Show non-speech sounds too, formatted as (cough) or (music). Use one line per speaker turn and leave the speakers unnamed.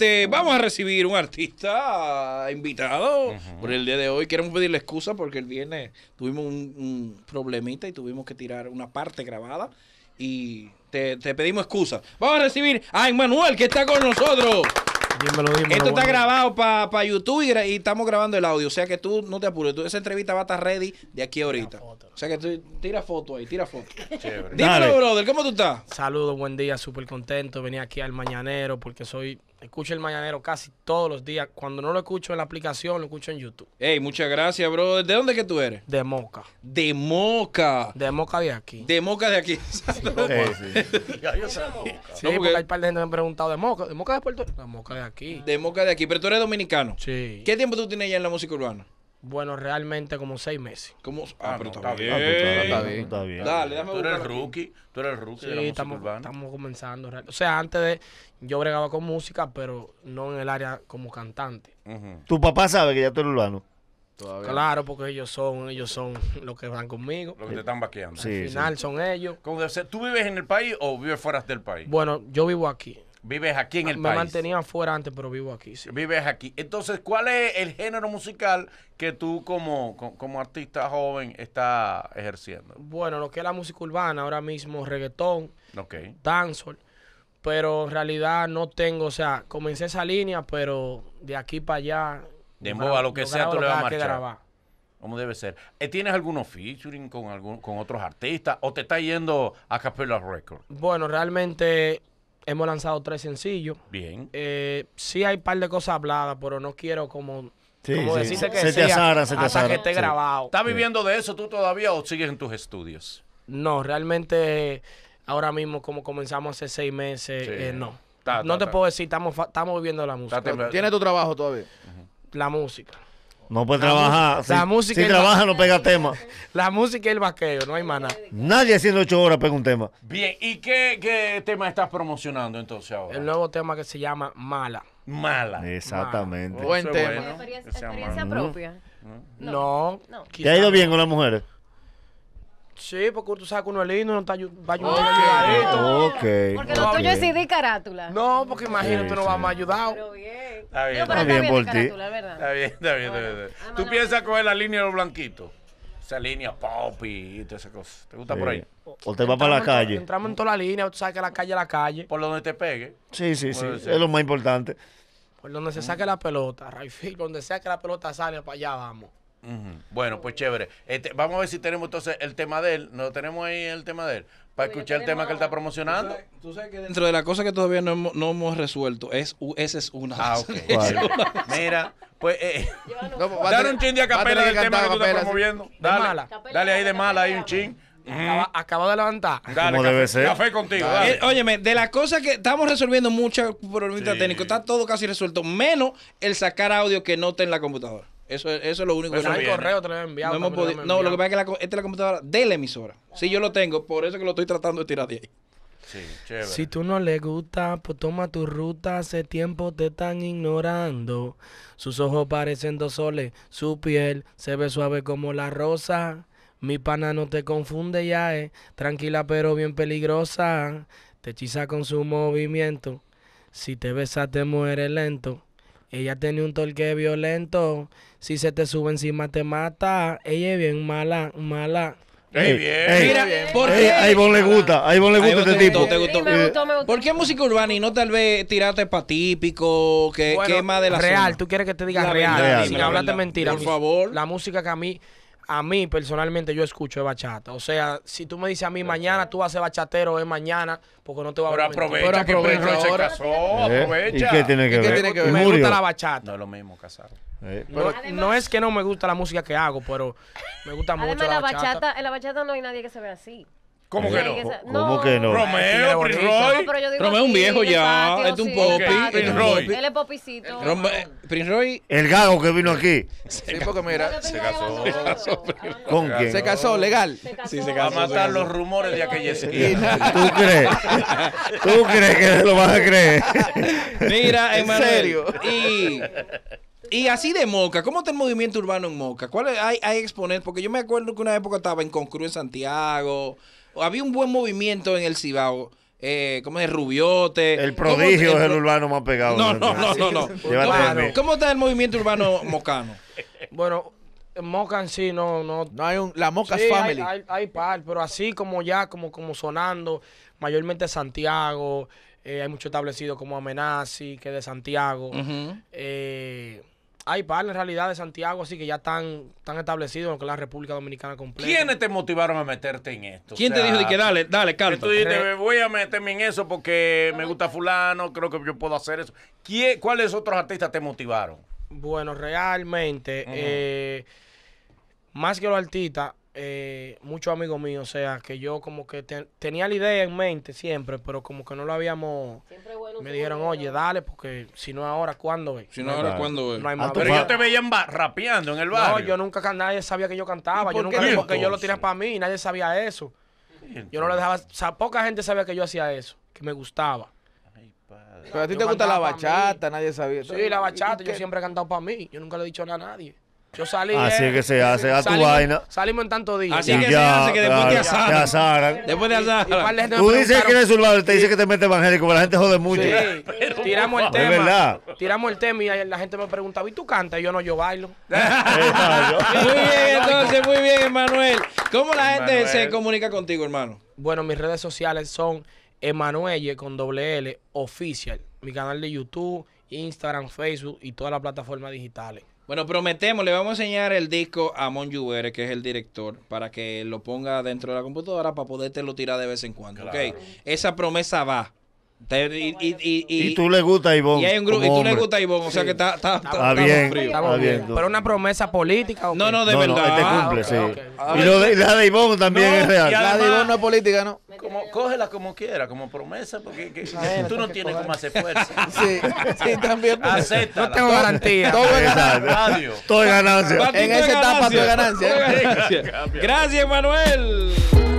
Este, vamos a recibir un artista invitado por el día de hoy. Queremos pedirle excusa porque el viernes tuvimos un, problemita y tuvimos que tirar una parte grabada. Y te, pedimos excusa. Vamos a recibir a Emmanuel que está con nosotros. Esto está grabado para YouTube y, estamos grabando el audio. O sea que tú no te apures. esa entrevista va a estar ready de aquí ahorita. O sea que tira foto ahí, tira foto.
(laughs) Dímelo, brother, ¿cómo tú estás? Saludos, buen día, súper contento. Venía aquí al Mañanero porque soy Escucho el mañanero casi todos los días. Cuando no lo escucho en la aplicación, lo escucho en YouTube.
Ey, muchas gracias, bro. ¿De dónde que tú eres? De Moca. De Moca. De Moca de aquí. De Moca de aquí. Sí,
porque... hay par de gente que me han preguntado de Moca. ¿De Moca de Puerto De Moca de aquí. De Moca de aquí. Pero tú eres dominicano. Sí. ¿Qué tiempo tú tienes ya en la música urbana? Bueno, realmente como seis meses. ¿Cómo? Ah, ah, ah, pero está, bien. Está, bien. está bien.
Dale, Tú eres el rookie, tú eres el rookie sí, de música estamos,
urbana. estamos comenzando. O sea, antes de... Yo bregaba con música, pero no en el área como cantante.
¿Tu papá sabe que ya tú eres urbano?
Todavía. Claro, porque ellos son, ellos son (laughs) los que van conmigo. Los que te están baqueando. Sí, Al final son ellos. ¿Tú vives en el país o vives fuera del país? Bueno, yo vivo aquí. Vives
aquí en el país. Me mantenía
fuera antes, pero vivo aquí, sí.
Vives aquí.
Entonces, ¿cuál es el género musical que tú como, como, artista joven estás ejerciendo? Bueno, lo que es la música urbana, ahora mismo reggaetón, okay. dancehall. Pero en realidad no tengo, o sea, comencé esa línea, pero de aquí para allá... De a lo que sea, tú le vas a marchar.
Como debe ser. Eh, ¿Tienes algunos
featuring con algún, con otros artistas o te estás yendo a Capella Records? Bueno, realmente Hemos lanzado tres sencillos. Bien. Eh, sí hay un par de cosas habladas, pero no quiero como Como que se te se te hasta que esté grabado. ¿Estás viviendo de eso tú todavía o sigues en tus estudios? No, realmente ahora mismo, como comenzamos hace seis meses, eh, no. no te puedo decir, estamos, estamos viviendo la música. ¿Tienes tu trabajo todavía? La música.
No puede trabajar. Si, trabaja, no pega tema.
(laughs) La música y el vaqueo, no hay mana.
Nadie haciendo ocho horas pega un tema.
Bien, ¿y qué, tema estás promocionando entonces ahora? El nuevo tema que se llama Mala. Mala. Exactamente. Buen tema. Experiencia, propia. No. no. no. ¿Te ha ido
bien con las mujeres?
Sí, porque tú sabes que uno es lindo, no está va a ayudar.
Ok. Porque lo tuyo es CD
carátula. No, porque imagínate, no vas a ayudar. Pero bien.
Está bien, está bien por ti. Está bien, está bien, está bien. ¿Tú piensas coger la línea de los blanquitos? esa línea pop y todas esas cosas. ¿Te gusta por ahí? O te vas para la calle.
entramos en toda la línea, tú sabes que la calle es la calle. Por donde te pegue. Sí, sí, sí. Es lo
más importante.
Por donde se saque la pelota, Rayfield, donde sea que la pelota salga, para allá vamos.
Bueno, pues chévere. Este, vamos a ver si tenemos entonces el tema de él. No tenemos ahí el tema de él. Para escuchar el tema que él está promocionando.
dentro de la cosa que todavía no hemos, resuelto, es, esa es una. Ah, ok. (laughs) Mira,
pues. Eh, dale un chin de acapela del tema que tú estás promoviendo. Dale, dale
ahí de mala, ahí un chin. Acaba, de levantar. Dale, café, contigo. Eh, óyeme, de las cosas que estamos resolviendo muchas problemas sí. técnicos, está todo casi resuelto, menos el sacar audio que no está en la computadora. Eso, es lo único que... No, lo que pasa es que esta es la computadora de la emisora. Ah. Sí, yo lo tengo, por eso que lo estoy tratando de tirar de ahí.
Si tú no le gusta, pues toma tu ruta. Hace tiempo te están ignorando. Sus ojos parecen dos soles. Su piel se ve suave como la rosa. Mi pana no te confunde ya, es tranquila pero bien peligrosa. Te hechiza con su movimiento. Si te besa te mueres lento. Ella tiene un torque violento. Si se te sube encima te mata. Ella es bien mala, mala. Ey, mira, ¿por qué? a Ivonne le gusta, a Ivonne le gusta este tipo. ¿Por qué música urbana y no tal vez tirarte para típico, que quema de la Real, tú quieres que te diga la real, si sin hablarte mentira. Por favor. La música que a mí a mí personalmente yo escucho de bachata. O sea, si tú me dices a mí mañana tú vas a ser bachatero, es mañana, porque no te va a Pero aprovecha que se eh, aprovecha. qué tiene que, Me gusta la bachata. No es lo
mismo casar. Eh,
no, es que no me gusta la música que hago, pero me gusta mucho la, bachata. En la bachata no hay nadie que se vea así. ¿Cómo que no? ¿Cómo que no? Romeo, Prince Roy.
Romeo es un viejo ya. Es un popi. Prince Roy. Él
es popicito.
Prince Roy. El gago
que vino aquí. Sí, porque mira. Se casó. ¿Con quién? Se casó, legal. Sí, se casó. Va a matar los rumores de aquella esquina. (laughs) ¿Tú crees? ¿Tú crees que lo vas a creer?
Mira, en serio. Y. Y así de Moca, ¿cómo está el movimiento urbano en Moca? ¿Cuál hay, hay exponer? Porque yo me acuerdo que una época estaba en Concru en Santiago, había un buen movimiento en el Cibao. Eh, ¿Cómo es? Rubiote. El prodigio es el, urbano más pegado. No, no, no, no.
¿Cómo está el movimiento urbano mocano? (laughs) bueno, mocan en sí, no, no. hay la Moca Family. Hay, hay, par, pero así como ya, como, como sonando, mayormente Santiago, eh, hay mucho establecido como Amenazi, que es de Santiago. Hay para en realidad de Santiago, así que ya están, están establecidos en la República Dominicana completa.
¿Quiénes te motivaron a meterte en esto? ¿Quién te dijo de que dale, dale, Carlos Tú dijiste, me voy a meterme en eso porque me gusta fulano, creo que yo puedo hacer eso. ¿Cuáles otros artistas te motivaron?
Bueno, realmente, eh, más que los artistas, eh, muchos amigos míos, o sea, que yo como que tenía la idea en mente siempre, pero como que no lo habíamos me dijeron, oye, dale, porque si no ahora, ¿cuándo? Ve? Si no, ahora, ¿cuándo? Ve? Ah, pero yo te veía rapeando en el barrio. No, yo nunca, nadie sabía que yo cantaba. Yo nunca, porque yo lo tiré para mí, nadie sabía eso. Yo no le dejaba, o poca gente sabía que yo hacía eso, que me gustaba. Pero a ti te gusta la bachata, nadie sabía. Sí, la bachata, yo siempre he cantado para mí. Yo nunca le he dicho nada a nadie. Yo salí. Así eh, que se hace a tu vaina. Salimos en tantos días. Así que se hace que después te de asaran.
Después de asaran.
Tú dices que eres Y
te dice que te mete evangélico, pero la gente jode mucho. Sí,
(laughs) tiramos el tema. Es verdad. Tiramos el tema y la gente me preguntaba, ¿y tú cantas? Y yo no, yo bailo. (laughs) muy bien, entonces, muy bien, Emanuel. ¿Cómo la gente se comunica contigo, hermano? Bueno, mis redes sociales son Emanuelle con doble L, oficial. Mi canal de YouTube, Instagram, Facebook y todas las plataformas digitales.
Bueno, prometemos, le vamos a enseñar el disco a Mon que es el director, para que lo ponga dentro de la computadora para lo tirar de vez en cuando. Esa promesa va. Y, y, y, y, tú le gusta a Ivonne. Y, hay un grupo, y tú le gusta a Ivonne, o sea que está, está,
bien. Pero
una promesa política. no, no, de verdad. te cumple, ah, sí. Y lo de, la
de Ivonne también
es real. la de Ivonne no es política, ¿no? cógela como quiera, como promesa, porque
tú no tienes como hacer fuerza. (laughs) Sí, también. No tengo garantía. Todo es ganancia. Todo ganancia. En esa etapa todo ganancia.
Gracias, Manuel.